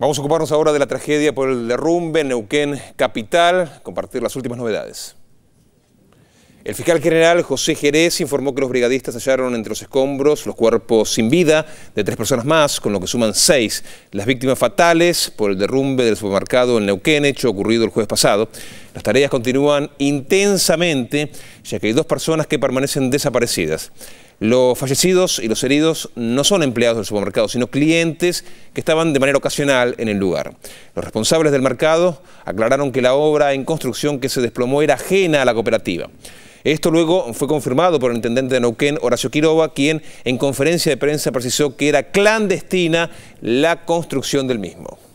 Vamos a ocuparnos ahora de la tragedia por el derrumbe en Neuquén Capital, compartir las últimas novedades. El fiscal general José Jerez informó que los brigadistas hallaron entre los escombros los cuerpos sin vida de tres personas más, con lo que suman seis. Las víctimas fatales por el derrumbe del supermercado en Neuquén, hecho ocurrido el jueves pasado. Las tareas continúan intensamente, ya que hay dos personas que permanecen desaparecidas. Los fallecidos y los heridos no son empleados del supermercado, sino clientes que estaban de manera ocasional en el lugar. Los responsables del mercado aclararon que la obra en construcción que se desplomó era ajena a la cooperativa. Esto luego fue confirmado por el intendente de Neuquén, Horacio Quiroga, quien en conferencia de prensa precisó que era clandestina la construcción del mismo.